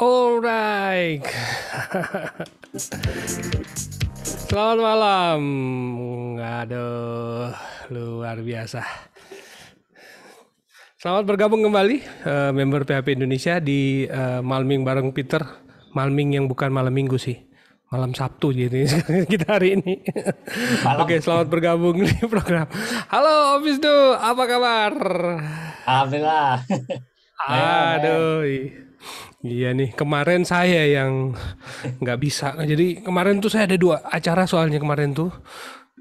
Alright. Selamat malam. Aduh, luar biasa. Selamat bergabung kembali uh, member PHP Indonesia di uh, Malming bareng Peter. Malming yang bukan malam Minggu sih. Malam Sabtu jadi gitu ya, kita hari ini. Oke, selamat bergabung di program. Halo Office Do, apa kabar? Alhamdulillah. Aduh. Iya nih, kemarin saya yang nggak bisa. Jadi kemarin tuh saya ada dua acara soalnya kemarin tuh.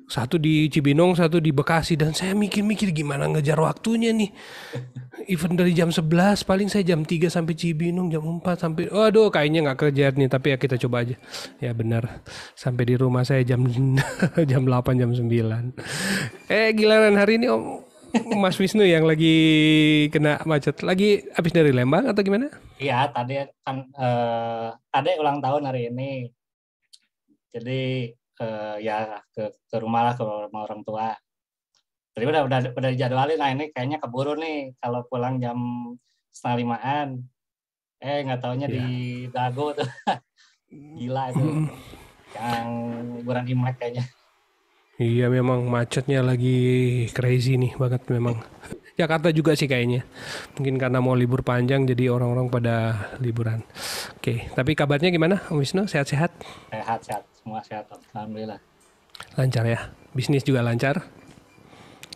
Satu di Cibinong, satu di Bekasi dan saya mikir-mikir gimana ngejar waktunya nih. Event dari jam 11 paling saya jam 3 sampai Cibinong, jam 4 sampai oh, doh kayaknya nggak kerja nih, tapi ya kita coba aja. Ya benar. Sampai di rumah saya jam jam 8 jam 9. Eh giliran hari ini Om Mas Wisnu yang lagi kena macet, lagi habis dari Lembang atau gimana? Iya, tadi kan uh, eh, ada ulang tahun hari ini. Jadi uh, ya ke, ke rumah lah ke rumah orang tua. Jadi udah udah udah dijadwalin nah ini kayaknya keburu nih kalau pulang jam setengah limaan. Eh nggak taunya ya. di iya. Dago tuh. Gila itu. Yang liburan Imlek kayaknya. Iya memang macetnya lagi crazy nih banget memang. Jakarta juga sih kayaknya. Mungkin karena mau libur panjang jadi orang-orang pada liburan. Oke, tapi kabarnya gimana Om Wisnu? Sehat-sehat? Sehat-sehat, semua sehat Alhamdulillah. Lancar ya? Bisnis juga lancar?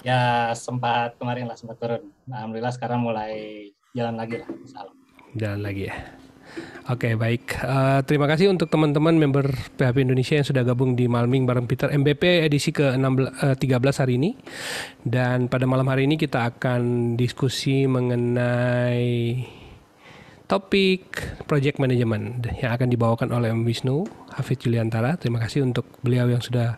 Ya sempat kemarin lah sempat turun. Alhamdulillah sekarang mulai jalan lagi lah. Salam. Jalan lagi ya. Oke okay, baik, uh, terima kasih untuk teman-teman member PHP Indonesia yang sudah gabung di Malming bareng Peter MBP edisi ke 13 uh, 13 hari ini dan pada malam hari ini kita akan diskusi mengenai topik project management yang akan dibawakan oleh M. Wisnu Hafid Juliantara. Terima kasih untuk beliau yang sudah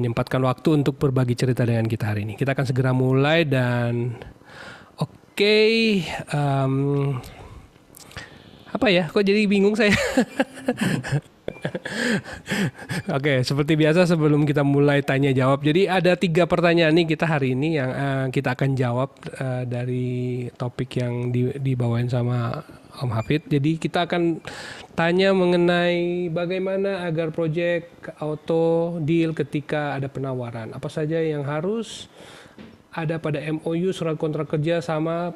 menyempatkan waktu untuk berbagi cerita dengan kita hari ini. Kita akan segera mulai dan oke. Okay, um, apa ya kok jadi bingung saya Oke, okay, seperti biasa sebelum kita mulai tanya jawab, jadi ada tiga pertanyaan nih kita hari ini yang uh, kita akan jawab uh, dari topik yang di, dibawain sama Om Hafid. Jadi kita akan tanya mengenai bagaimana agar proyek auto deal ketika ada penawaran. Apa saja yang harus ada pada MOU surat kontrak kerja sama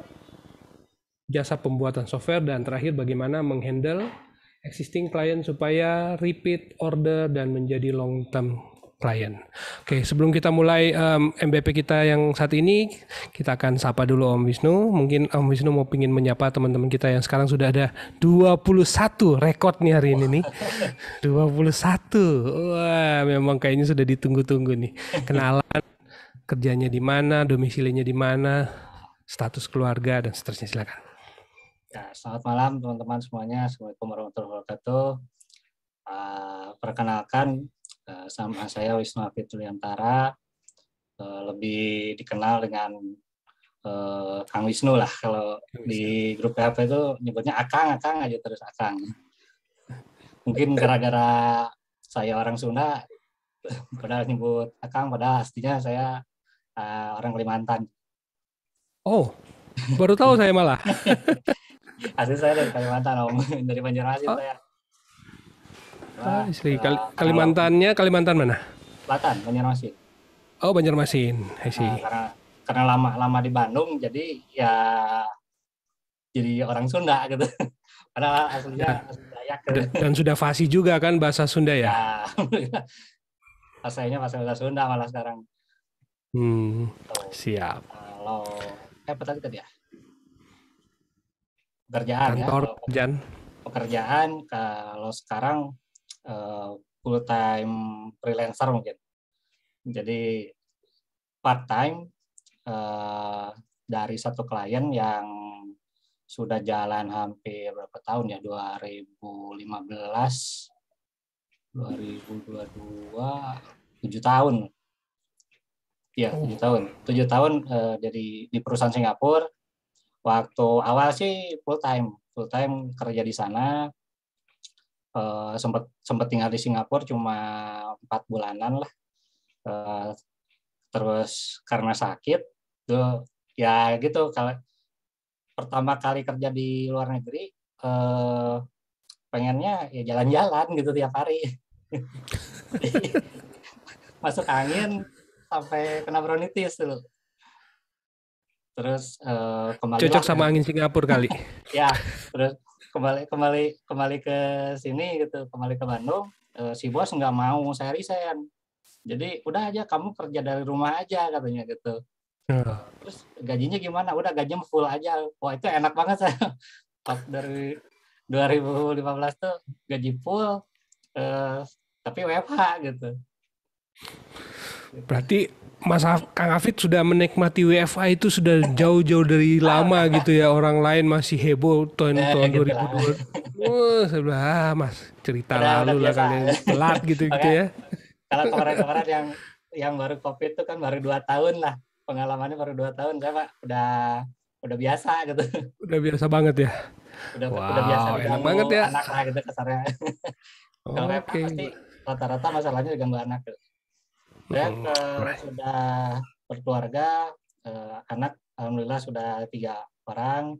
jasa pembuatan software dan terakhir bagaimana menghandle existing client supaya repeat order dan menjadi long term client. Oke, sebelum kita mulai um, MBP kita yang saat ini, kita akan sapa dulu Om Wisnu. Mungkin Om Wisnu mau pingin menyapa teman-teman kita yang sekarang sudah ada 21 rekod nih hari ini nih. 21. Wah, memang kayaknya sudah ditunggu-tunggu nih. Kenalan, kerjanya di mana, domisilinya di mana, status keluarga dan seterusnya silakan. Ya, selamat malam teman-teman semuanya. Assalamualaikum warahmatullahi wabarakatuh. Uh, perkenalkan, uh, sama saya Wisnu Afituliantara, uh, eh, lebih dikenal dengan uh, Kang Wisnu lah. Kalau di grup PHP itu nyebutnya Akang, Akang aja terus Akang. Mungkin gara-gara saya orang Sunda, padahal nyebut Akang, padahal aslinya saya uh, orang Kalimantan. Oh, baru tahu saya malah. Asli saya dari Kalimantan om, dari Banjarmasin oh. saya. Ah, Wah, Asli. Kal eh, Kalimantannya Kalimantan mana? Selatan, Banjarmasin. Oh Banjarmasin, Nah, karena karena lama lama di Bandung, jadi ya jadi orang Sunda gitu. karena aslinya ya. Dayak. Gitu. Dan sudah fasih juga kan bahasa Sunda ya? Ya, bahasanya bahasa Sunda malah sekarang. Hmm, siap. Kalau, eh, apa tadi tadi ya? pekerjaan ya, kantor, ya pekerjaan pekerjaan kalau sekarang uh, eh, full time freelancer mungkin jadi part time uh, eh, dari satu klien yang sudah jalan hampir berapa tahun ya 2015 2022 7 tahun ya tujuh oh. tahun tujuh tahun uh, jadi di perusahaan Singapura waktu awal sih full time full time kerja di sana uh, eh, sempat sempat tinggal di Singapura cuma empat bulanan lah uh, terus karena sakit tuh ya gitu kalau pertama kali kerja di luar negeri eh, pengennya ya jalan-jalan gitu tiap hari masuk angin sampai kena bronkitis dulu terus uh, kembali cocok sama angin Singapura kali ya terus kembali kembali kembali ke sini gitu kembali ke Bandung uh, si bos nggak mau saya resign jadi udah aja kamu kerja dari rumah aja katanya gitu hmm. terus gajinya gimana udah gajinya full aja wah itu enak banget saya Top dari 2015 tuh gaji full uh, tapi WFH gitu Berarti Mas Af Kang Afid sudah menikmati WFA itu sudah jauh-jauh dari lama gitu ya orang lain masih heboh tahun ya, tahun 2002. Wah, sebelah Mas cerita Udah, lalu lah kalian telat gitu gitu ya. Kalau kemarin-kemarin yang yang baru covid itu kan baru dua tahun lah pengalamannya baru dua tahun saya pak udah udah biasa gitu udah biasa banget ya udah wow, udah biasa enak banget ya anak lah gitu kesannya. oh, kalau okay. pasti rata-rata masalahnya ganggu anak gitu. Dan iya, eh, uh, sudah berkeluarga, uh, anak alhamdulillah sudah tiga orang.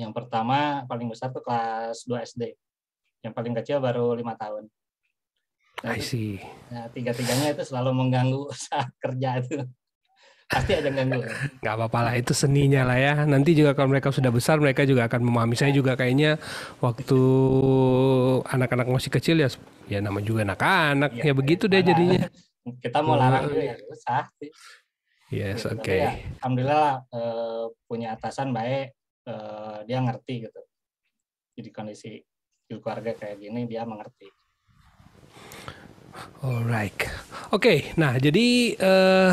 Yang pertama paling besar tuh kelas 2 SD. Yang paling kecil baru lima tahun. Nah, I see. Nah, tiga-tiganya itu selalu mengganggu saat kerja itu. Pasti ada ganggu. Gak apa-apa lah, itu seninya lah ya. Nanti juga kalau mereka sudah besar, mereka juga akan memahami. Saya juga kayaknya waktu anak-anak masih kecil ya, ya nama juga anak-anak. Ya, ya begitu deh jadinya kita mau oh. larang dulu ya usah sih. Yes, gitu. oke. Okay. Ya, Alhamdulillah eh, punya atasan baik, eh, dia ngerti gitu. Jadi kondisi keluarga kayak gini dia mengerti. Alright, oke. Okay, nah jadi eh,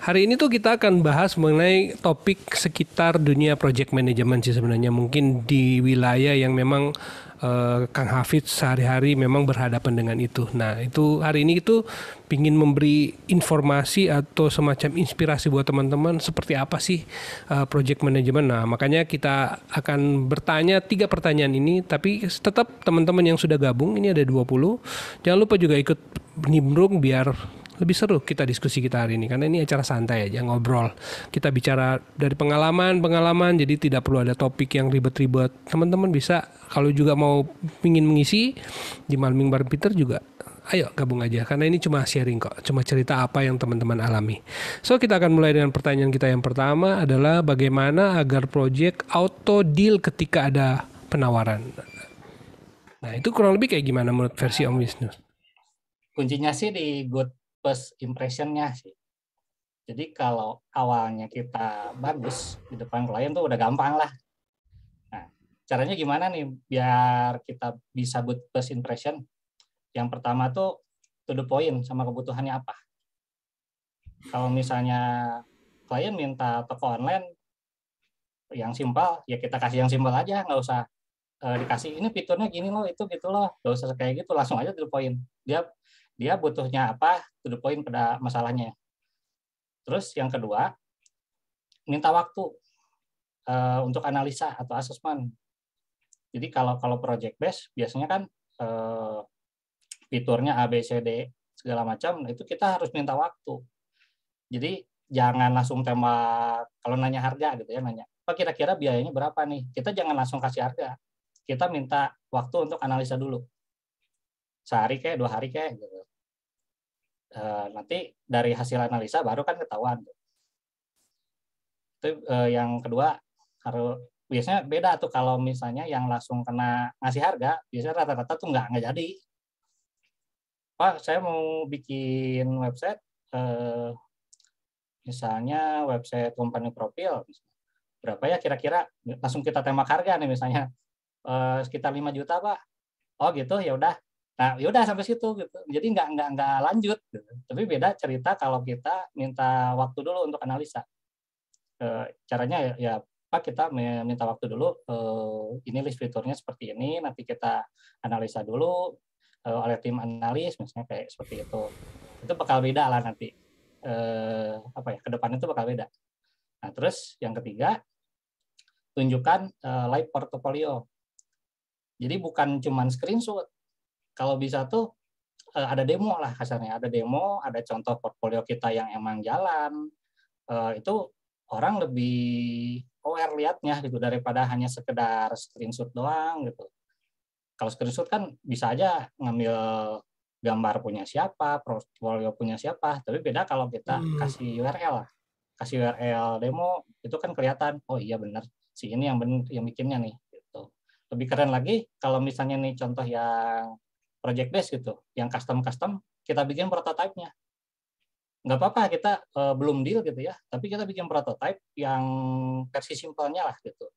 Hari ini tuh kita akan bahas mengenai topik sekitar dunia project management sih sebenarnya mungkin di wilayah yang memang uh, Kang Hafid sehari-hari memang berhadapan dengan itu. Nah, itu hari ini itu ingin memberi informasi atau semacam inspirasi buat teman-teman seperti apa sih uh, project management. Nah, makanya kita akan bertanya tiga pertanyaan ini tapi tetap teman-teman yang sudah gabung ini ada 20. Jangan lupa juga ikut nimbrung biar lebih seru kita diskusi kita hari ini karena ini acara santai aja ngobrol. Kita bicara dari pengalaman-pengalaman jadi tidak perlu ada topik yang ribet-ribet. Teman-teman bisa kalau juga mau ingin mengisi di Malming Bar Peter juga ayo gabung aja karena ini cuma sharing kok, cuma cerita apa yang teman-teman alami. So kita akan mulai dengan pertanyaan kita yang pertama adalah bagaimana agar project auto deal ketika ada penawaran. Nah, itu kurang lebih kayak gimana menurut versi Om Wisnu? Kuncinya sih di good first impressionnya sih. Jadi kalau awalnya kita bagus di depan klien tuh udah gampang lah. Nah, caranya gimana nih biar kita bisa buat first impression? Yang pertama tuh to the point sama kebutuhannya apa. Kalau misalnya klien minta toko online yang simpel, ya kita kasih yang simpel aja, nggak usah eh, dikasih ini fiturnya gini loh, itu gitu loh, nggak usah kayak gitu, langsung aja to the point. Dia dia butuhnya apa, to the point pada masalahnya. Terus yang kedua, minta waktu uh, untuk analisa atau asesmen. Jadi kalau kalau project based biasanya kan uh, fiturnya A B C D segala macam, nah itu kita harus minta waktu. Jadi jangan langsung tema kalau nanya harga gitu ya nanya apa kira-kira biayanya berapa nih kita jangan langsung kasih harga kita minta waktu untuk analisa dulu sehari kayak dua hari kayak gitu Eh, nanti dari hasil analisa baru kan ketahuan itu eh, yang kedua harus biasanya beda tuh kalau misalnya yang langsung kena ngasih harga biasanya rata-rata tuh nggak nggak jadi pak saya mau bikin website eh, misalnya website company profil berapa ya kira-kira langsung kita tembak harga nih misalnya sekitar 5 juta pak oh gitu ya udah Nah, yaudah sampai situ gitu. Jadi nggak nggak nggak lanjut. Gitu. Tapi beda cerita kalau kita minta waktu dulu untuk analisa. E, caranya ya, ya apa Pak kita minta waktu dulu. E, ini list fiturnya seperti ini. Nanti kita analisa dulu e, oleh tim analis misalnya kayak seperti itu. Itu bakal beda lah nanti. E, apa ya? Kedepannya itu bakal beda. Nah, terus yang ketiga tunjukkan e, live portfolio. Jadi bukan cuma screenshot, kalau bisa tuh eh, ada demo lah kasarnya, ada demo, ada contoh portfolio kita yang emang jalan. Eh, itu orang lebih aware liatnya gitu daripada hanya sekedar screenshot doang gitu. Kalau screenshot kan bisa aja ngambil gambar punya siapa, portfolio punya siapa, tapi beda kalau kita hmm. kasih URL lah. Kasih URL demo itu kan kelihatan, oh iya benar si ini yang benar yang bikinnya nih gitu. Lebih keren lagi kalau misalnya nih contoh yang project base gitu, yang custom-custom kita bikin prototipe-nya. Nggak apa-apa kita uh, belum deal gitu ya, tapi kita bikin prototipe yang versi simpelnya lah gitu.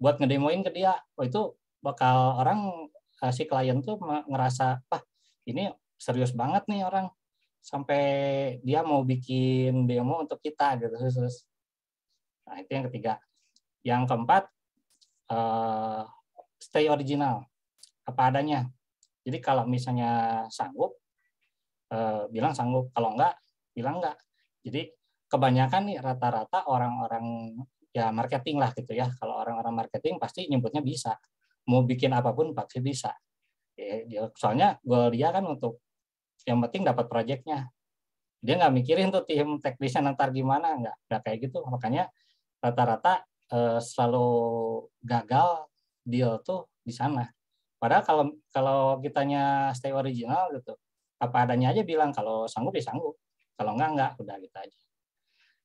Buat ngedemoin ke dia, oh itu bakal orang uh, si klien tuh ngerasa, "Wah, ini serius banget nih orang." Sampai dia mau bikin demo untuk kita gitu. Terus Nah, itu yang ketiga. Yang keempat, uh, stay original, apa adanya. Jadi kalau misalnya sanggup, eh, bilang sanggup. Kalau enggak, bilang enggak. Jadi kebanyakan nih rata-rata orang-orang ya marketing lah gitu ya. Kalau orang-orang marketing pasti nyebutnya bisa. Mau bikin apapun pasti bisa. Ya, ya soalnya goal dia kan untuk yang penting dapat proyeknya. Dia nggak mikirin tuh tim teknisnya nanti gimana, nggak, nggak kayak gitu. Makanya rata-rata eh, selalu gagal deal tuh di sana Padahal kalau kalau kitanya stay original gitu, apa adanya aja bilang kalau sanggup ya sanggup, kalau enggak enggak udah gitu aja.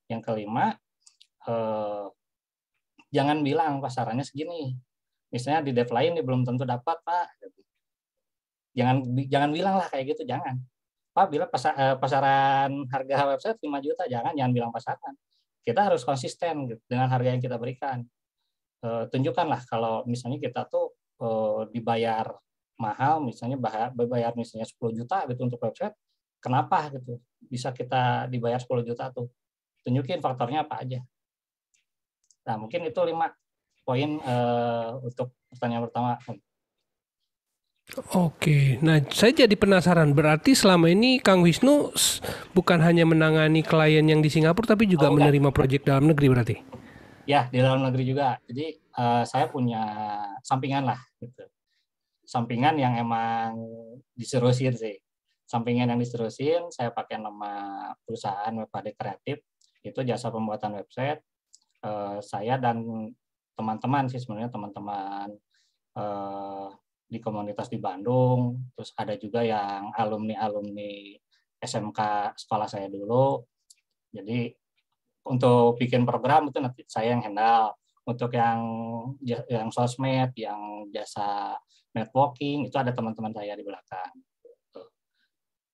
Yang kelima, eh, jangan bilang pasarannya segini. Misalnya di dev lain belum tentu dapat pak. Jangan jangan bilang lah kayak gitu jangan. Pak bila eh, pasaran harga website 5 juta jangan jangan bilang pasaran. Kita harus konsisten gitu dengan harga yang kita berikan. Eh, tunjukkanlah kalau misalnya kita tuh uh, dibayar mahal misalnya bayar misalnya 10 juta gitu untuk website kenapa gitu bisa kita dibayar 10 juta tuh tunjukin faktornya apa aja nah mungkin itu lima poin uh, untuk pertanyaan pertama Oke, nah saya jadi penasaran. Berarti selama ini Kang Wisnu bukan hanya menangani klien yang di Singapura, tapi juga oh, menerima proyek dalam negeri berarti? Ya, di dalam negeri juga. Jadi uh, saya punya sampingan lah gitu. Sampingan yang emang diserusin sih. Sampingan yang diserusin, saya pakai nama perusahaan Webade Kreatif. Itu jasa pembuatan website. Uh, saya dan teman-teman sih sebenarnya teman-teman uh, di komunitas di Bandung. Terus ada juga yang alumni-alumni SMK sekolah saya dulu. Jadi untuk bikin program itu nanti saya yang handle untuk yang yang sosmed yang jasa networking itu ada teman-teman saya di belakang gitu.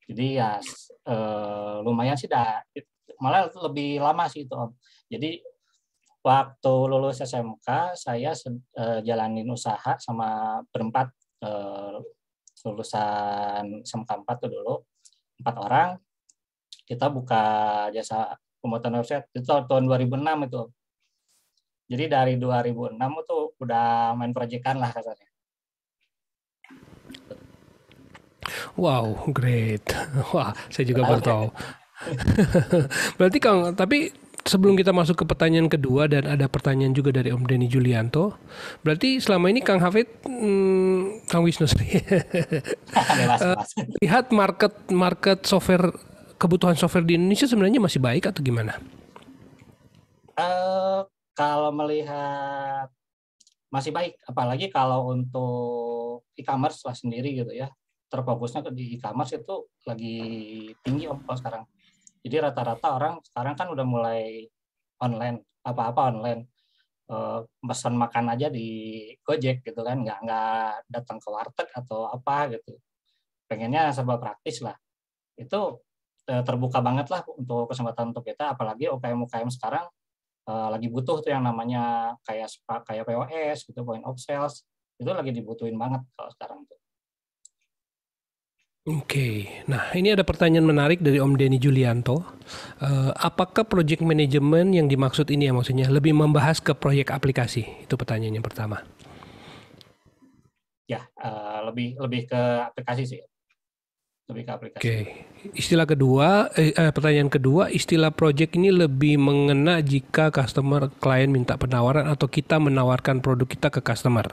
jadi ya eh, lumayan sih dah malah lebih lama sih itu om jadi waktu lulus SMK saya eh, jalanin usaha sama berempat eh, lulusan SMK 4 tuh dulu empat orang kita buka jasa pembuatan website itu tahun 2006 itu jadi dari 2006 itu udah main proyekan lah kasarnya wow great wah saya juga baru tahu berarti kang tapi sebelum kita masuk ke pertanyaan kedua dan ada pertanyaan juga dari Om Denny Julianto. Berarti selama ini Kang Hafid, hmm, Kang Wisnu, eh, lihat market market software kebutuhan software di Indonesia sebenarnya masih baik atau gimana? Uh, kalau melihat masih baik, apalagi kalau untuk e-commerce lah sendiri gitu ya, terfokusnya di e-commerce itu lagi tinggi om kalau sekarang. Jadi rata-rata orang sekarang kan udah mulai online, apa-apa online. Eh, pesan makan aja di Gojek gitu kan, nggak nggak datang ke warteg atau apa gitu. Pengennya serba praktis lah. Itu Eh, terbuka banget lah untuk kesempatan untuk kita apalagi UKM UKM sekarang uh, lagi butuh tuh yang namanya kayak kayak POS gitu point of sales itu lagi dibutuhin banget kalau sekarang tuh. Oke, okay. nah ini ada pertanyaan menarik dari Om Denny Julianto. Uh, apakah project management yang dimaksud ini ya maksudnya lebih membahas ke proyek aplikasi? Itu pertanyaan yang pertama. Ya, uh, lebih lebih ke aplikasi sih lebih aplikasi. Oke. Okay. Istilah kedua, eh, eh, pertanyaan kedua, istilah project ini lebih mengena jika customer klien minta penawaran atau kita menawarkan produk kita ke customer.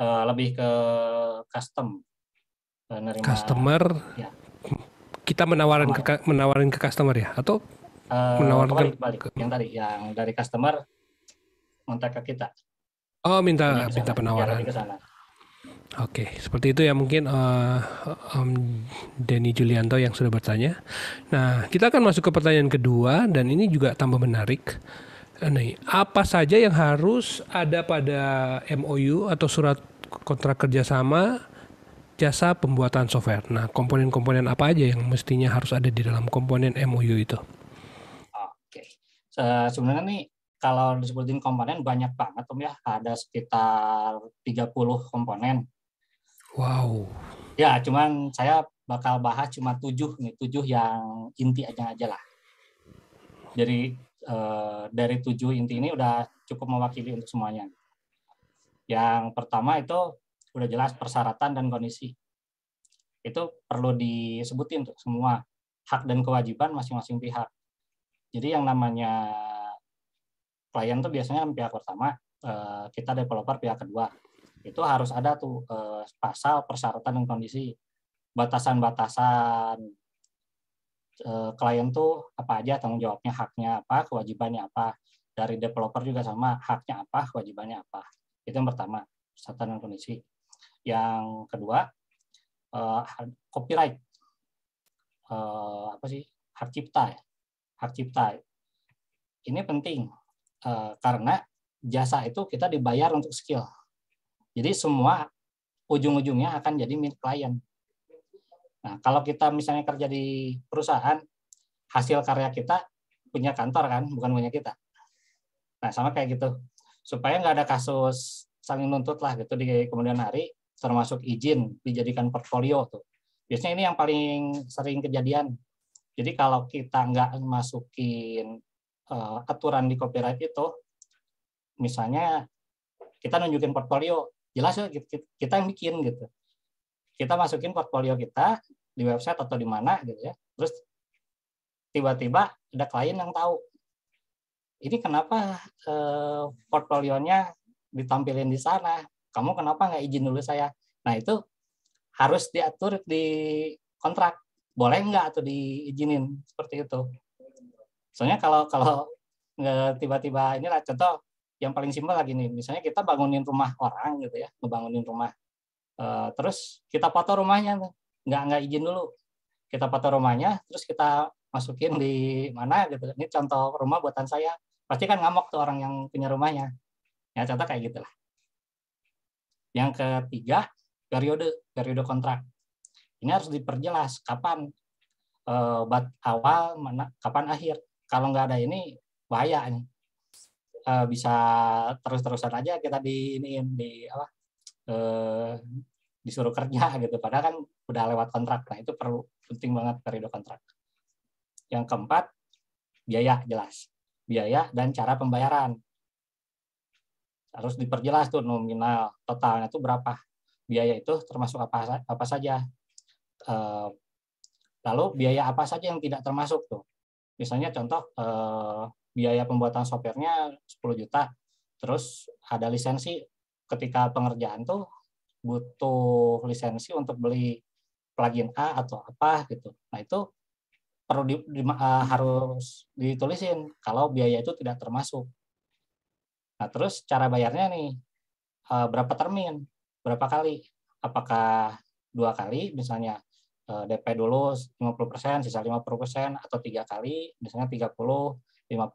Uh, lebih ke custom. Menerima, eh, customer. Ya. Kita menawarkan ke menawarin ke customer ya atau uh, menawarkan balik, balik. yang tadi yang dari customer kontak ke kita. Oh, minta minta penawaran. Ya, Oke, seperti itu ya mungkin uh, Om Denny Julianto yang sudah bertanya. Nah, kita akan masuk ke pertanyaan kedua dan ini juga tambah menarik. Nih, apa saja yang harus ada pada MOU atau surat kontrak kerjasama jasa pembuatan software? Nah, komponen-komponen apa aja yang mestinya harus ada di dalam komponen MOU itu? Oke, uh, sebenarnya nih kalau disebutin komponen banyak banget Om ya, ada sekitar 30 komponen. Wow. Ya, cuman saya bakal bahas cuma tujuh nih, tujuh yang inti aja aja lah. Jadi eh, dari tujuh inti ini udah cukup mewakili untuk semuanya. Yang pertama itu udah jelas persyaratan dan kondisi. Itu perlu disebutin untuk semua hak dan kewajiban masing-masing pihak. Jadi yang namanya klien tuh biasanya kan pihak pertama, eh, kita developer pihak kedua itu harus ada tuh eh, pasal persyaratan dan kondisi batasan-batasan eh, klien tuh apa aja tanggung jawabnya haknya apa kewajibannya apa dari developer juga sama haknya apa kewajibannya apa itu yang pertama persyaratan dan kondisi yang kedua eh, copyright eh, apa sih hak cipta ya hak cipta ini penting eh, karena jasa itu kita dibayar untuk skill jadi semua ujung-ujungnya akan jadi mid client. Nah, kalau kita misalnya kerja di perusahaan, hasil karya kita punya kantor kan, bukan punya kita. Nah, sama kayak gitu. Supaya nggak ada kasus saling nuntut lah gitu di kemudian hari, termasuk izin dijadikan portfolio tuh. Biasanya ini yang paling sering kejadian. Jadi kalau kita nggak masukin uh, aturan di copyright itu, misalnya kita nunjukin portfolio, jelas kita, kita yang bikin gitu kita masukin portfolio kita di website atau di mana gitu ya terus tiba-tiba ada klien yang tahu ini kenapa eh, portfolionya ditampilin di sana kamu kenapa nggak izin dulu saya nah itu harus diatur di kontrak boleh nggak atau diizinin seperti itu soalnya kalau kalau tiba-tiba ini lah contoh yang paling simpel lagi nih misalnya kita bangunin rumah orang gitu ya ngebangunin rumah uh, terus kita foto rumahnya nggak nggak izin dulu kita foto rumahnya terus kita masukin di mana gitu ini contoh rumah buatan saya pasti kan ngamuk tuh orang yang punya rumahnya ya contoh kayak gitulah yang ketiga periode periode kontrak ini harus diperjelas kapan eh, bat awal mana kapan akhir kalau nggak ada ini bahaya nih uh, bisa terus-terusan aja kita di ini di apa uh, disuruh kerja gitu padahal kan udah lewat kontrak nah itu perlu penting banget periode kontrak yang keempat biaya jelas biaya dan cara pembayaran harus diperjelas tuh nominal totalnya itu berapa biaya itu termasuk apa apa saja uh, lalu biaya apa saja yang tidak termasuk tuh misalnya contoh uh, biaya pembuatan softwarenya 10 juta terus ada lisensi ketika pengerjaan tuh butuh lisensi untuk beli plugin A atau apa gitu nah itu perlu di, di, uh, harus ditulisin kalau biaya itu tidak termasuk nah terus cara bayarnya nih uh, berapa termin berapa kali apakah dua kali misalnya eh, DP dulu 50%, sisa 50% atau tiga kali, misalnya 30, 50,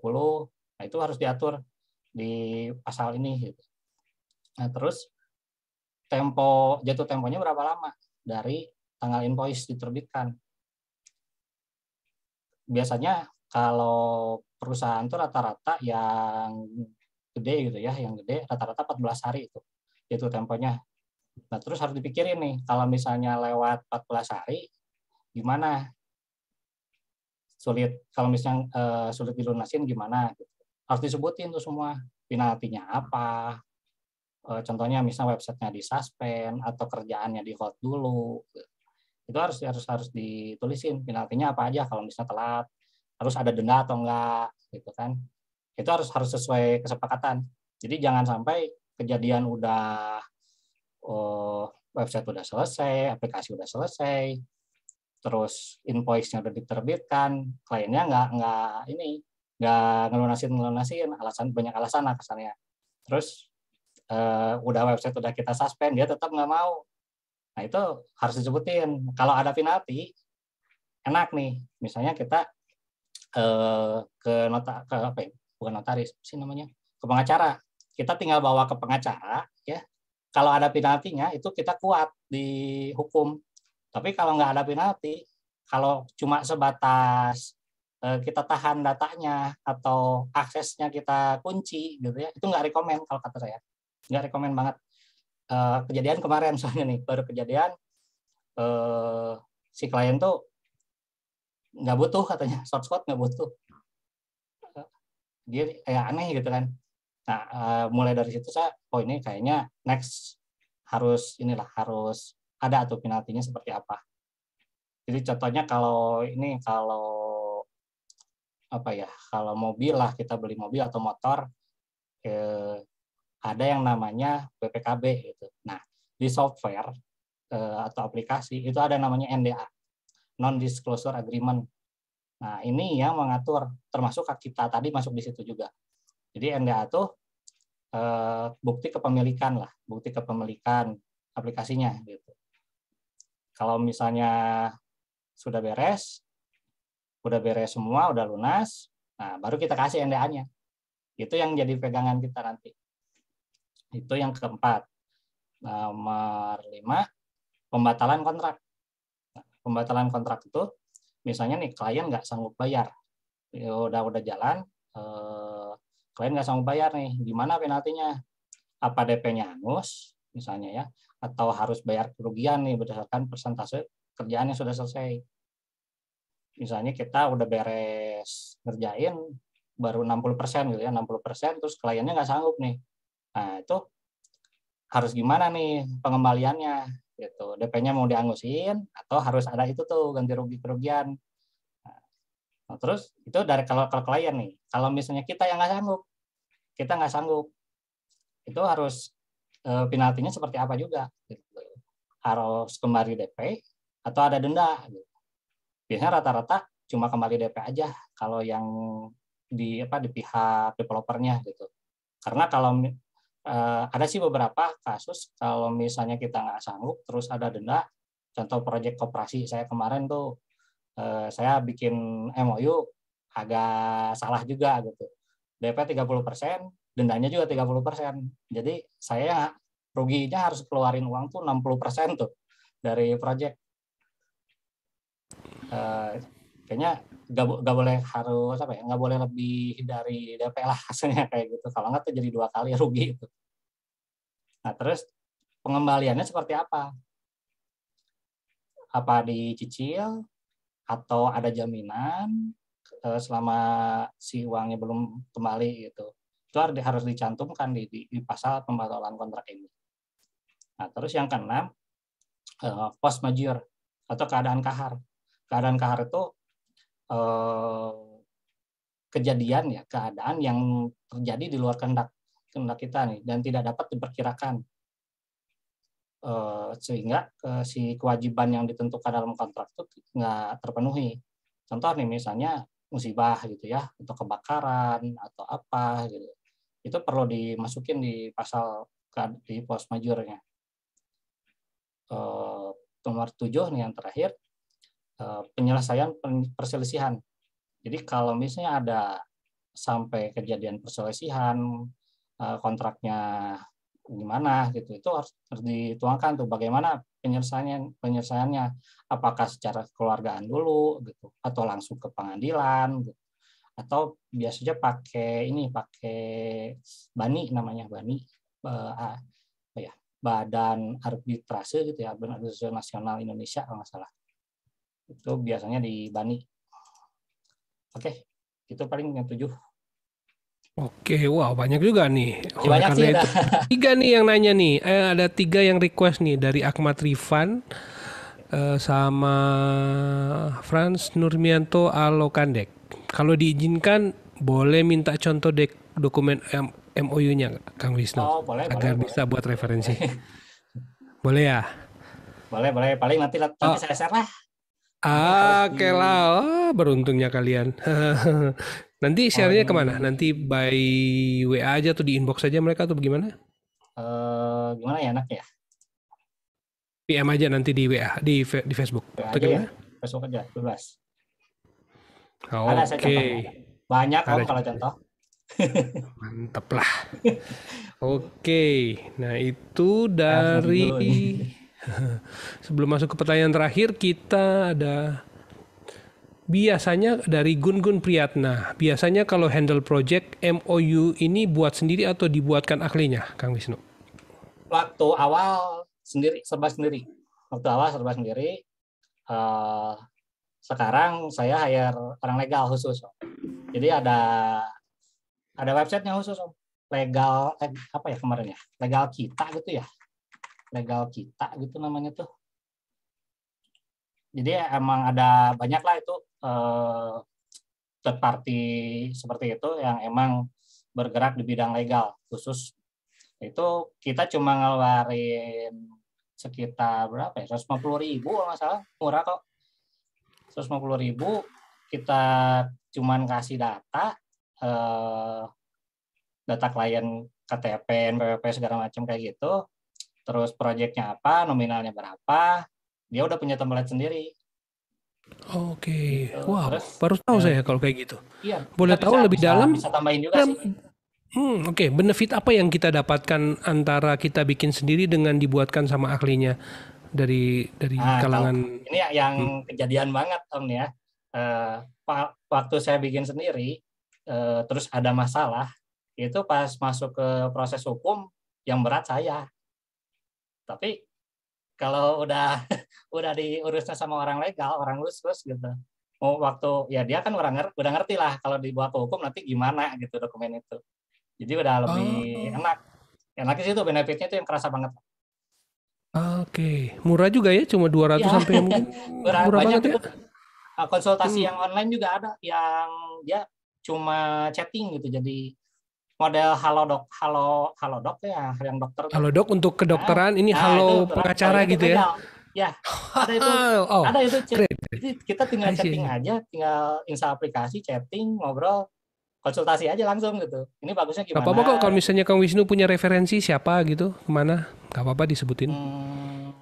20, nah itu harus diatur di pasal ini. Gitu. Nah terus tempo jatuh temponya berapa lama dari tanggal invoice diterbitkan? Biasanya kalau perusahaan itu rata-rata yang gede gitu ya, yang gede rata-rata 14 hari itu jatuh temponya. Nah terus harus dipikirin nih, kalau misalnya lewat 14 hari, gimana sulit kalau misalnya uh, sulit dilunasin gimana harus disebutin tuh semua penaltinya apa uh, contohnya misalnya websitenya di suspend atau kerjaannya di hold dulu itu harus harus harus ditulisin penaltinya apa aja kalau misalnya telat harus ada denda atau enggak gitu kan itu harus harus sesuai kesepakatan jadi jangan sampai kejadian udah uh, website udah selesai aplikasi udah selesai terus invoice-nya udah diterbitkan, kliennya nggak nggak ini nggak ngelunasin ngelunasin alasan banyak alasan lah kesannya. Terus eh, udah website udah kita suspend dia tetap nggak mau. Nah itu harus disebutin. Kalau ada penalti enak nih, misalnya kita eh, ke nota ke apa ya? bukan notaris sih namanya ke pengacara kita tinggal bawa ke pengacara ya kalau ada penaltinya itu kita kuat di hukum tapi kalau nggak ada penalti, kalau cuma sebatas eh, kita tahan datanya atau aksesnya kita kunci gitu ya itu nggak rekomend kalau kata saya nggak rekomend banget eh, kejadian kemarin soalnya nih baru kejadian eh, si klien tuh nggak butuh katanya short squat nggak butuh dia kayak aneh gitu kan nah mulai dari situ saya oh ini kayaknya next harus inilah harus ada atau penaltinya seperti apa. Jadi contohnya kalau ini kalau apa ya kalau mobil lah kita beli mobil atau motor eh, ada yang namanya BPKB gitu. Nah di software eh, atau aplikasi itu ada namanya NDA non disclosure agreement. Nah ini yang mengatur termasuk kita tadi masuk di situ juga. Jadi NDA itu eh, bukti kepemilikan lah, bukti kepemilikan aplikasinya gitu. Kalau misalnya sudah beres, sudah beres semua, sudah lunas, nah baru kita kasih NDA-nya. Itu yang jadi pegangan kita nanti. Itu yang keempat. Nomor lima, pembatalan kontrak. Nah, pembatalan kontrak itu, misalnya nih klien nggak sanggup bayar, ya, udah udah jalan, eh, klien nggak sanggup bayar nih, gimana penaltinya? Apa DP-nya hangus, misalnya ya, atau harus bayar kerugian nih berdasarkan persentase kerjaan yang sudah selesai. Misalnya kita udah beres ngerjain baru 60% gitu ya, 60% terus kliennya nggak sanggup nih. Nah, itu harus gimana nih pengembaliannya gitu. DP-nya mau dianggusin atau harus ada itu tuh ganti rugi kerugian. Nah, terus itu dari kalau kalau klien nih, kalau misalnya kita yang nggak sanggup, kita nggak sanggup, itu harus Eh, penaltinya seperti apa juga harus kembali DP atau ada denda gitu. biasanya rata-rata cuma kembali DP aja kalau yang di apa di pihak developernya gitu karena kalau eh, ada sih beberapa kasus kalau misalnya kita nggak sanggup terus ada denda contoh proyek kooperasi saya kemarin tuh eh, saya bikin MOU agak salah juga gitu DP 30 persen dendanya juga 30%. Jadi saya ruginya harus keluarin uang tuh 60% tuh dari project. Uh, kayaknya gak, gak, boleh harus apa ya gak boleh lebih dari DP lah hasilnya kayak gitu kalau nggak tuh jadi dua kali rugi itu nah terus pengembaliannya seperti apa apa dicicil atau ada jaminan eh, selama si uangnya belum kembali gitu itu harus dicantumkan di, di, di pasal pembatalan kontrak ini. Nah, terus yang keenam, eh, post major atau keadaan kahar. Keadaan kahar itu eh, kejadian ya, keadaan yang terjadi di luar kehendak kehendak kita nih dan tidak dapat diperkirakan. Eh, sehingga eh, si kewajiban yang ditentukan dalam kontrak itu nggak terpenuhi. Contoh nih misalnya musibah gitu ya, atau kebakaran atau apa gitu itu perlu dimasukin di pasal kan, di pos majurnya. Uh, nomor tujuh nih yang terakhir uh, penyelesaian perselisihan. Jadi kalau misalnya ada sampai kejadian perselisihan uh, kontraknya gimana gitu itu harus dituangkan tuh bagaimana penyelesaiannya penyelesaiannya apakah secara keluargaan dulu gitu atau langsung ke pengadilan gitu atau biasanya pakai ini pakai bani namanya bani uh, ya badan arbitrase gitu ya badan arbitrase nasional Indonesia kalau nggak salah itu biasanya di bani oke itu paling yang tujuh Oke, wow banyak juga nih. Iya, banyak karena sih, itu, tiga nih yang nanya nih. Eh, ada tiga yang request nih dari Akmat Rifan eh, sama Franz Nurmianto Alokandek kalau diizinkan boleh minta contoh dek, dokumen MOU-nya Kang Wisnu oh, boleh, agar boleh, bisa boleh. buat referensi. boleh ya? Boleh, boleh. Paling nanti nanti oh. saya share lah. Ah, oke okay lah. Oh, beruntungnya kalian. nanti oh, share-nya iya. kemana? Nanti by WA aja atau di inbox aja mereka atau bagaimana? Uh, gimana ya enak ya? PM aja nanti di WA, di, di Facebook. atau ya. gimana? Ya. Facebook aja, bebas. Oh, Ada saya okay. contohnya. Banyak Ada. om kalau contoh. Mantep lah. Oke, okay. nah itu dari sebelum masuk ke pertanyaan terakhir kita ada biasanya dari Gun Gun Priyatna. Biasanya kalau handle project MOU ini buat sendiri atau dibuatkan ahlinya, Kang Wisnu? Waktu awal sendiri serba sendiri. Waktu awal serba sendiri. Uh, sekarang saya hire orang legal khusus. Om. Jadi ada ada websitenya khusus om. Legal eh, apa ya kemarin ya? Legal kita gitu ya. Legal kita gitu namanya tuh. Jadi emang ada banyak lah itu eh, third party seperti itu yang emang bergerak di bidang legal khusus itu kita cuma ngeluarin sekitar berapa ya 150 ribu kalau nggak salah murah kok 150 ribu kita cuman kasih data eh, data klien KTP, NPWP segala macam kayak gitu. Terus proyeknya apa, nominalnya berapa, dia udah punya template sendiri. Oke, okay. gitu. wow, Terus, baru tahu ya. saya kalau kayak gitu. Iya, boleh tahu bisa, lebih bisa, dalam? Bisa tambahin juga dalam, sih. Hmm, Oke, okay. benefit apa yang kita dapatkan antara kita bikin sendiri dengan dibuatkan sama ahlinya? dari dari nah, kalangan ini ya yang hmm. kejadian banget om ya uh, waktu saya bikin sendiri uh, terus ada masalah itu pas masuk ke proses hukum yang berat saya tapi kalau udah udah diurusnya sama orang legal orang lulus gitu mau oh, waktu ya dia kan orang udah ngerti lah kalau dibuat ke hukum nanti gimana gitu dokumen itu jadi udah lebih oh. enak enaknya sih itu benefitnya itu yang kerasa banget Oke, murah juga ya, cuma 200 ya. sampai mungkin. murah, murah banget ya. Ah, konsultasi hmm. yang online juga ada yang ya cuma chatting gitu. Jadi model halo dok, halo halo dok ya, yang dokter. Halo dok untuk kedokteran, nah, ini nah, halo itu, pengacara gitu ya? ya. Ya, ada itu, oh, ada itu. Chat. Kita tinggal chatting aja, tinggal install aplikasi, chatting, ngobrol, konsultasi aja langsung gitu. Ini bagusnya gimana? Gak apa-apa kok kalau misalnya Kang Wisnu punya referensi siapa gitu, kemana? Gak apa-apa disebutin. Hmm.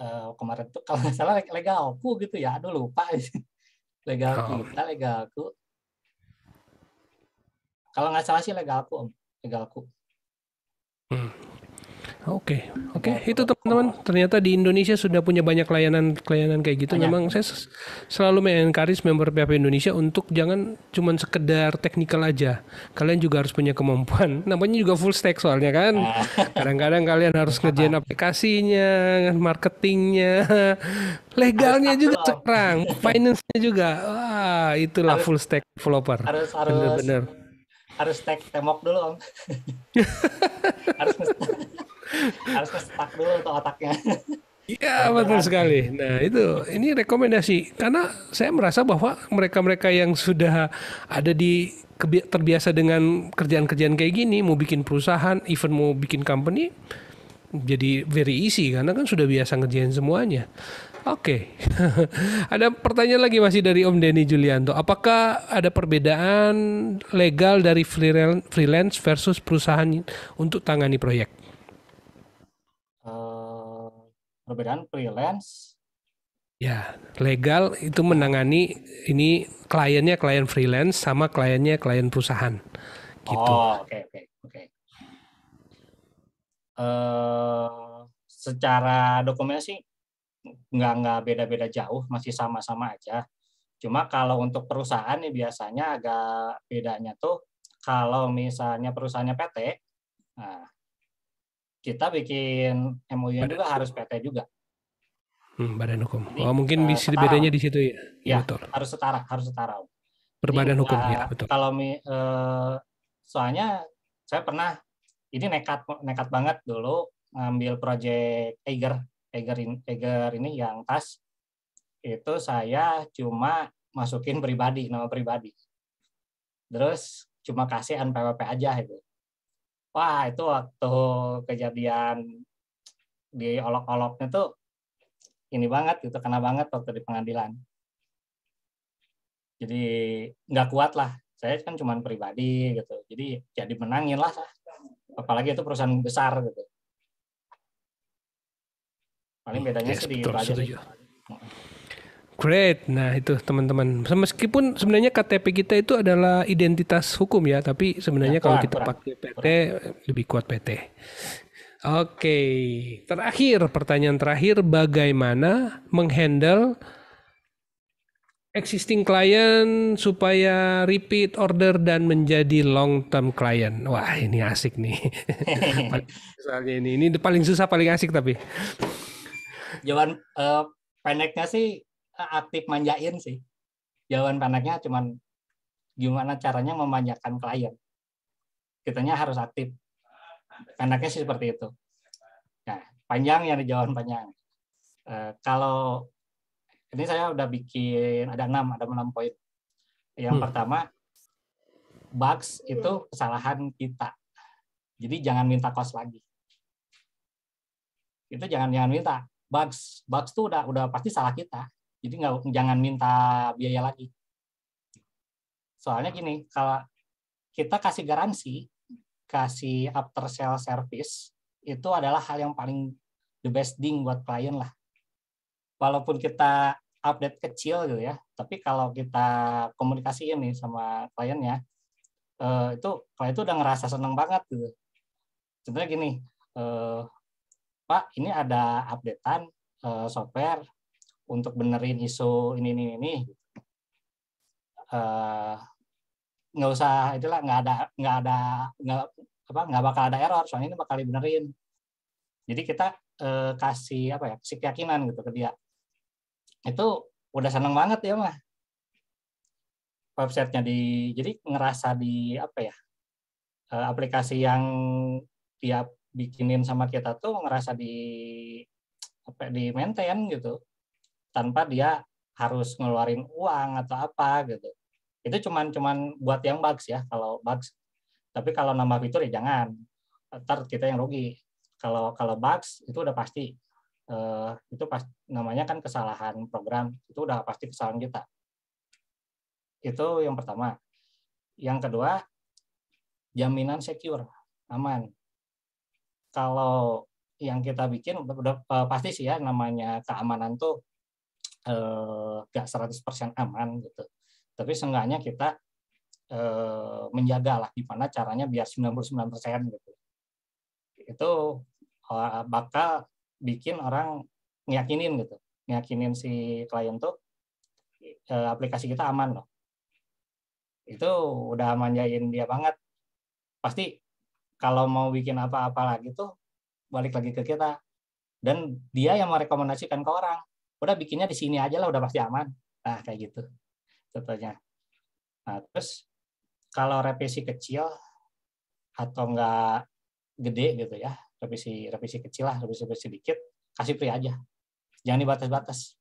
Uh, kemarin tuh kalau nggak salah legalku gitu ya, aduh lupa. legal oh. kita, legalku. Kalau nggak salah sih legalku om, legalku. Hmm. Oke, okay. oke. Okay. Itu teman-teman, ternyata di Indonesia sudah punya banyak layanan-layanan kayak gitu. Banyak. Memang saya selalu mengencourage member PHP Indonesia untuk jangan cuman sekedar teknikal aja. Kalian juga harus punya kemampuan. Namanya juga full stack soalnya kan. Kadang-kadang kalian harus ngerjain aplikasinya, kan, marketingnya, legalnya juga sekarang, finance-nya juga. Wah, itulah full stack developer. Harus harus bener-bener harus stack temok dulu om harus harus ke dulu tuh otaknya Iya betul sekali. Nah itu ini rekomendasi karena saya merasa bahwa mereka-mereka yang sudah ada di terbiasa dengan kerjaan-kerjaan kayak gini mau bikin perusahaan, even mau bikin company jadi very easy karena kan sudah biasa ngerjain semuanya. Oke, okay. ada pertanyaan lagi masih dari Om Denny Julianto. Apakah ada perbedaan legal dari freelance versus perusahaan untuk tangani proyek? perbedaan freelance Ya, legal itu menangani ini kliennya klien freelance sama kliennya klien perusahaan. Gitu. Oh, oke okay, oke okay, oke. Okay. Uh, eh, secara dokumen sih nggak nggak beda-beda jauh, masih sama-sama aja. Cuma kalau untuk perusahaan nih biasanya agak bedanya tuh kalau misalnya perusahaannya PT, nah kita bikin MOU badan. juga harus PT juga. Hmm, badan hukum. Jadi, oh, mungkin uh, bedanya di situ ya. Ya, ya harus setara, harus setara. Perbadan Jadi, hukum uh, ya, betul. Kalau uh, soalnya saya pernah ini nekat nekat banget dulu ngambil proyek Eiger, Eiger ini, Eiger ini yang tas itu saya cuma masukin pribadi nama pribadi. Terus cuma kasih NPWP aja itu wah itu waktu kejadian di olok-oloknya tuh ini banget gitu kena banget waktu di pengadilan jadi nggak kuat lah saya kan cuma pribadi gitu jadi jadi ya menangin lah apalagi itu perusahaan besar gitu paling iya, bedanya iya, sih di itu aja upgrade. Nah, itu teman-teman. Meskipun sebenarnya KTP kita itu adalah identitas hukum ya, tapi sebenarnya ya, kalau kita pakai PT lebih kuat PT. Oke, terakhir pertanyaan terakhir bagaimana menghandle existing client supaya repeat order dan menjadi long term client. Wah, ini asik nih. ini ini paling susah paling asik tapi. Jawaban uh, pendeknya sih aktif manjain sih. Jawaban panaknya cuman gimana caranya memanjakan klien. Kitanya harus aktif. Anaknya sih seperti itu. Nah, panjang yang dijawab panjang. E, kalau ini saya udah bikin ada enam, ada enam poin. Yang hmm. pertama, bugs itu kesalahan kita. Jadi jangan minta kos lagi. Itu jangan jangan minta bugs. Bugs itu udah udah pasti salah kita. Jadi nggak jangan minta biaya lagi. Soalnya gini, kalau kita kasih garansi, kasih after sale service itu adalah hal yang paling the best thing buat klien lah. Walaupun kita update kecil gitu ya, tapi kalau kita komunikasiin nih sama kliennya, eh, itu klien itu udah ngerasa seneng banget gitu. Contohnya gini, eh, Pak, ini ada updatean eh, software untuk benerin isu ini ini ini eh, nggak uh, usah itulah nggak ada nggak ada nggak apa nggak bakal ada error soalnya ini bakal dibenerin jadi kita uh, kasih apa ya kasih keyakinan gitu ke dia itu udah seneng banget ya mah websitenya di jadi ngerasa di apa ya eh, aplikasi yang tiap bikinin sama kita tuh ngerasa di apa di maintain gitu tanpa dia harus ngeluarin uang atau apa gitu. Itu cuman cuman buat yang bugs ya kalau bugs. Tapi kalau nambah fitur ya jangan. Ntar kita yang rugi. Kalau kalau bugs itu udah pasti uh, itu pas namanya kan kesalahan program itu udah pasti kesalahan kita. Itu yang pertama. Yang kedua jaminan secure, aman. Kalau yang kita bikin udah eh, pasti sih ya namanya keamanan tuh Eh, nggak eh, 100% aman gitu. Tapi seenggaknya kita eh, menjaga lah gimana caranya biar 99% gitu. Itu eh, bakal bikin orang ngiyakinin gitu. Ngiyakinin si klien tuh eh, aplikasi kita aman loh. Itu udah manjain dia banget. Pasti kalau mau bikin apa-apa lagi tuh balik lagi ke kita dan dia yang merekomendasikan ke orang udah bikinnya di sini aja lah udah pasti aman nah kayak gitu contohnya nah terus kalau revisi kecil atau enggak gede gitu ya revisi revisi kecil lah revisi revisi dikit kasih free aja jangan dibatas-batas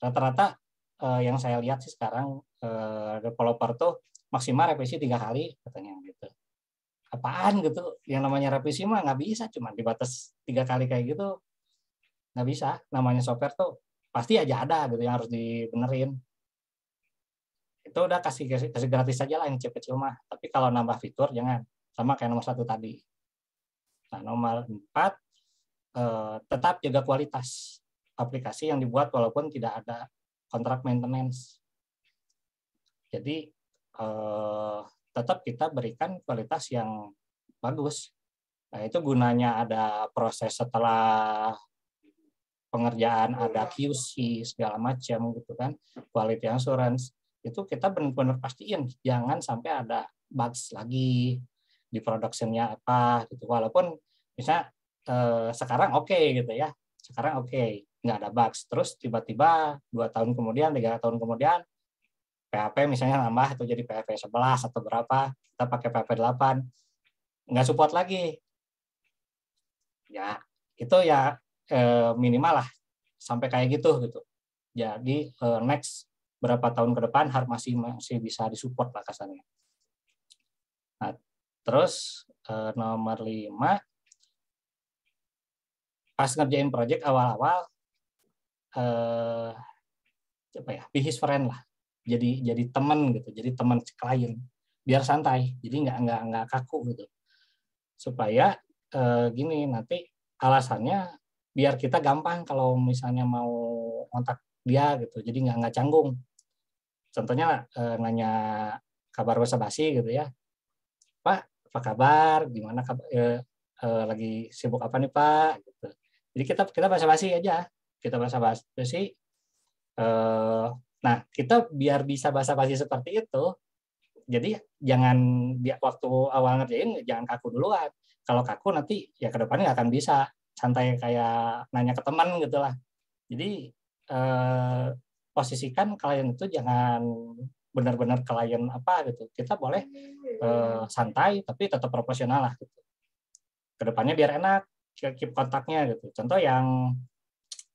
rata-rata eh, yang saya lihat sih sekarang eh, developer tuh maksimal revisi tiga kali katanya gitu apaan gitu yang namanya revisi mah nggak bisa cuma dibatas tiga kali kayak gitu nggak bisa namanya software tuh pasti aja ada gitu yang harus dibenerin itu udah kasih kasih gratis aja lah yang kecil-kecil mah tapi kalau nambah fitur jangan sama kayak nomor satu tadi nah nomor empat eh, tetap jaga kualitas aplikasi yang dibuat walaupun tidak ada kontrak maintenance jadi eh, tetap kita berikan kualitas yang bagus nah itu gunanya ada proses setelah pengerjaan ada QC segala macam gitu kan quality assurance itu kita benar-benar pastiin jangan sampai ada bugs lagi di productionnya apa gitu walaupun bisa eh, sekarang oke okay, gitu ya sekarang oke okay, nggak ada bugs terus tiba-tiba dua tahun kemudian tiga tahun kemudian PHP misalnya nambah atau jadi PHP 11 atau berapa kita pakai PHP 8 nggak support lagi ya itu ya Eh, minimal lah sampai kayak gitu gitu. Jadi eh, next berapa tahun ke depan harus masih masih bisa disupport lah kasarnya. Nah, terus eh, nomor lima pas ngerjain project awal-awal eh, apa ya be friend lah jadi jadi teman gitu jadi teman klien biar santai jadi nggak nggak nggak kaku gitu supaya eh, gini nanti alasannya biar kita gampang kalau misalnya mau kontak dia gitu jadi nggak nggak canggung contohnya eh, nanya kabar bahasa basi gitu ya pak apa kabar gimana kabar eh, eh, lagi sibuk apa nih pak gitu jadi kita kita bahasa basi aja kita bahasa basi eh, nah kita biar bisa bahasa basi seperti itu jadi jangan waktu awal ngerjain jangan kaku duluan kalau kaku nanti ya kedepannya nggak akan bisa santai kayak nanya ke teman gitu lah. jadi eh, posisikan klien itu jangan benar-benar klien apa gitu kita boleh eh, santai tapi tetap proporsional lah gitu kedepannya biar enak keep kontaknya gitu contoh yang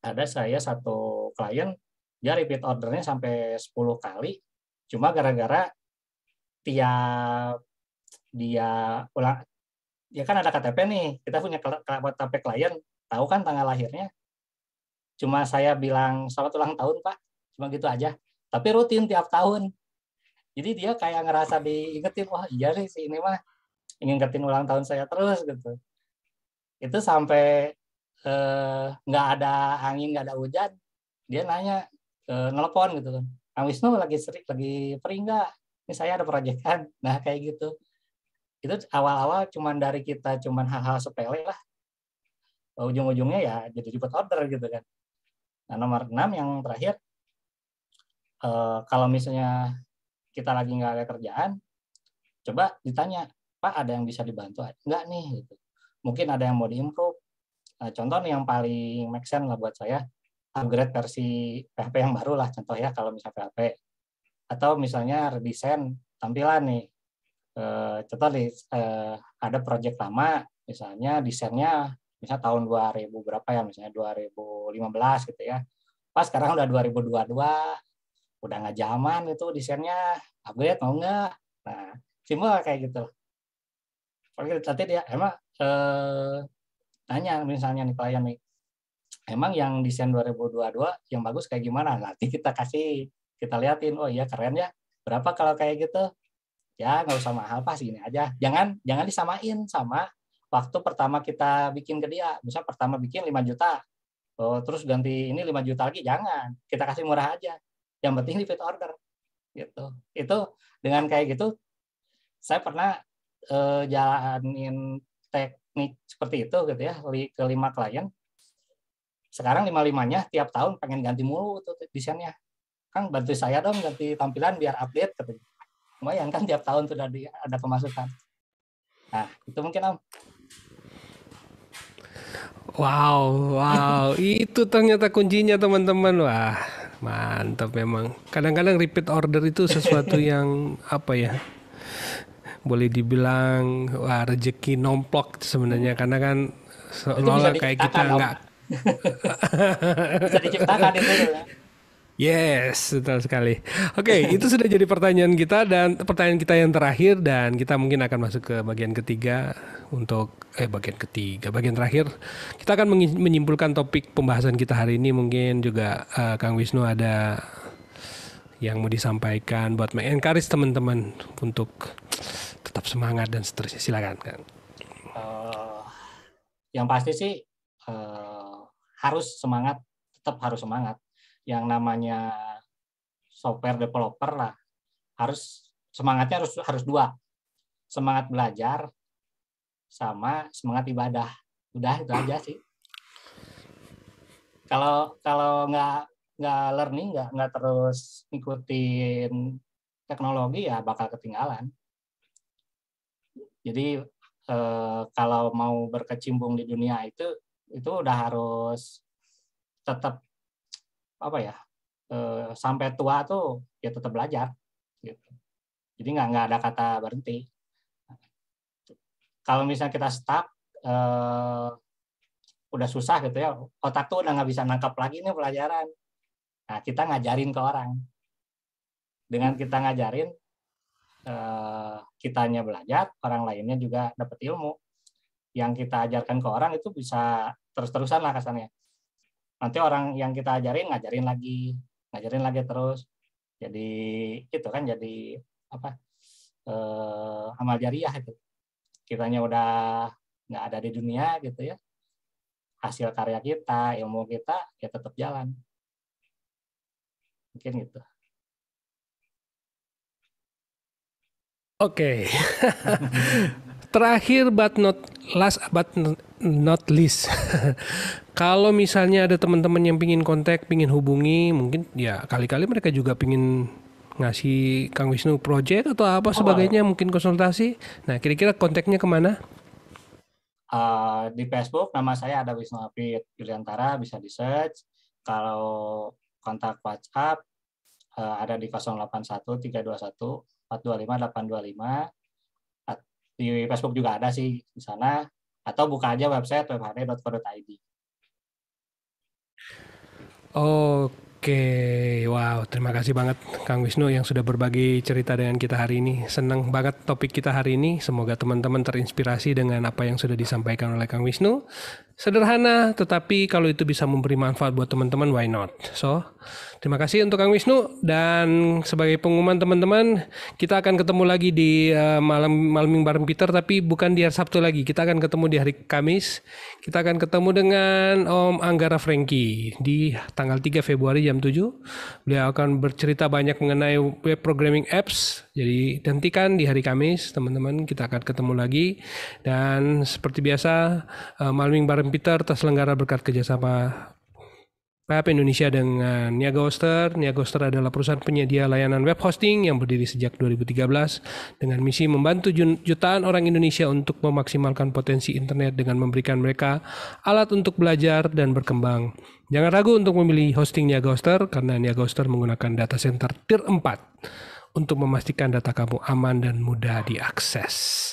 ada saya satu klien dia repeat ordernya sampai 10 kali cuma gara-gara tiap dia ulang ya kan ada KTP nih kita punya KTP klien tahu kan tanggal lahirnya cuma saya bilang selamat ulang tahun pak cuma gitu aja tapi rutin tiap tahun jadi dia kayak ngerasa diingetin wah iya sih si ini mah ingetin ulang tahun saya terus gitu itu sampai eh, nggak eh, ada angin nggak ada hujan dia nanya eh, nelpon gitu kan Kang Wisnu lagi serik lagi peringga ini saya ada proyekan nah kayak gitu itu awal-awal cuman dari kita cuman hal-hal sepele lah ujung-ujungnya ya jadi jemput order gitu kan nah nomor 6 yang terakhir eh, kalau misalnya kita lagi nggak ada kerjaan coba ditanya pak ada yang bisa dibantu nggak nih gitu mungkin ada yang mau diimprove nah, contoh nih yang paling make sense lah buat saya upgrade versi PHP yang baru lah contoh ya kalau misalnya PHP atau misalnya redesign tampilan nih eh, contoh eh, ada proyek lama misalnya desainnya misalnya tahun 2000 berapa ya misalnya 2015 gitu ya pas sekarang udah 2022 udah nggak zaman gitu desainnya upgrade mau nggak nah simple kayak gitu Oke, nanti dia emang eh, nanya misalnya nih klien nih emang yang desain 2022 yang bagus kayak gimana nanti kita kasih kita liatin oh iya keren ya berapa kalau kayak gitu ya nggak usah mahal pas gini aja jangan jangan disamain sama waktu pertama kita bikin ke dia misal pertama bikin 5 juta oh, terus ganti ini 5 juta lagi jangan kita kasih murah aja yang penting repeat order gitu itu dengan kayak gitu saya pernah eh, jalanin teknik seperti itu gitu ya ke lima klien sekarang lima limanya tiap tahun pengen ganti mulu tuh desainnya kan bantu saya dong ganti tampilan biar update gitu lumayan kan tiap tahun sudah ada pemasukan nah itu mungkin om wow wow itu ternyata kuncinya teman-teman wah mantap memang kadang-kadang repeat order itu sesuatu yang apa ya boleh dibilang wah rezeki nomplok sebenarnya hmm. karena kan seolah kayak kita nggak bisa itu Yes, betul sekali. Oke, okay, itu sudah jadi pertanyaan kita dan pertanyaan kita yang terakhir dan kita mungkin akan masuk ke bagian ketiga untuk eh bagian ketiga, bagian terakhir kita akan menyimpulkan topik pembahasan kita hari ini mungkin juga uh, Kang Wisnu ada yang mau disampaikan buat mengencourage teman-teman untuk tetap semangat dan seterusnya. Silakan, Kang. Uh, yang pasti sih uh, harus semangat, tetap harus semangat yang namanya software developer lah harus semangatnya harus harus dua semangat belajar sama semangat ibadah udah itu aja sih kalau kalau nggak nggak learning nggak nggak terus ngikutin teknologi ya bakal ketinggalan jadi eh, kalau mau berkecimpung di dunia itu itu udah harus tetap apa ya eh, sampai tua tuh ya tetap belajar gitu. jadi nggak nggak ada kata berhenti kalau misalnya kita stuck eh, udah susah gitu ya otak tuh udah nggak bisa nangkap lagi nih pelajaran nah kita ngajarin ke orang dengan kita ngajarin eh, kitanya belajar orang lainnya juga dapat ilmu yang kita ajarkan ke orang itu bisa terus-terusan lah kasarnya nanti orang yang kita ajarin ngajarin lagi ngajarin lagi terus jadi itu kan jadi apa eh, amal jariah itu kitanya udah nggak ada di dunia gitu ya hasil karya kita ilmu kita ya tetap jalan mungkin gitu oke okay. Terakhir but not last but not least. Kalau misalnya ada teman-teman yang pingin kontak, pingin hubungi, mungkin ya kali-kali mereka juga pingin ngasih Kang Wisnu project atau apa oh, sebagainya, oh. mungkin konsultasi. Nah, kira-kira kontaknya kemana? Uh, di Facebook nama saya ada Wisnu Apit Yuliantara, bisa di search. Kalau kontak WhatsApp uh, ada di 081 321 425 825 di Facebook juga ada sih di sana atau buka aja website webhd.co.id. Oke, wow, terima kasih banget Kang Wisnu yang sudah berbagi cerita dengan kita hari ini. Senang banget topik kita hari ini. Semoga teman-teman terinspirasi dengan apa yang sudah disampaikan oleh Kang Wisnu. Sederhana, tetapi kalau itu bisa memberi manfaat buat teman-teman, why not? So, Terima kasih untuk Kang Wisnu dan sebagai pengumuman teman-teman, kita akan ketemu lagi di uh, malam malam bareng Peter tapi bukan di hari Sabtu lagi. Kita akan ketemu di hari Kamis. Kita akan ketemu dengan Om Anggara Franky di tanggal 3 Februari jam 7. Beliau akan bercerita banyak mengenai web programming apps. Jadi nantikan di hari Kamis, teman-teman, kita akan ketemu lagi dan seperti biasa uh, malam bareng Peter terselenggara berkat kerjasama WHP Indonesia dengan Niaga Hoster. Niaga Hoster adalah perusahaan penyedia layanan web hosting yang berdiri sejak 2013 dengan misi membantu jutaan orang Indonesia untuk memaksimalkan potensi internet dengan memberikan mereka alat untuk belajar dan berkembang. Jangan ragu untuk memilih hosting Niaga Hoster karena Niaga Hoster menggunakan data center tier 4 untuk memastikan data kamu aman dan mudah diakses.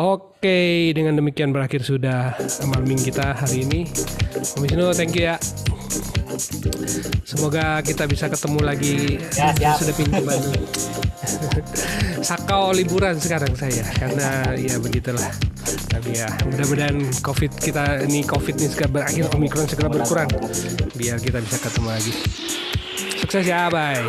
Oke, dengan demikian berakhir sudah malming kita hari ini. Komisino, thank you ya. Semoga kita bisa ketemu lagi ya, ya. sudah pintu baru. Sakau liburan sekarang saya karena ya begitulah. Tapi ya mudah-mudahan COVID kita ini COVID ini segera berakhir, omikron segera berkurang biar kita bisa ketemu lagi. Sukses ya, bye. Ya.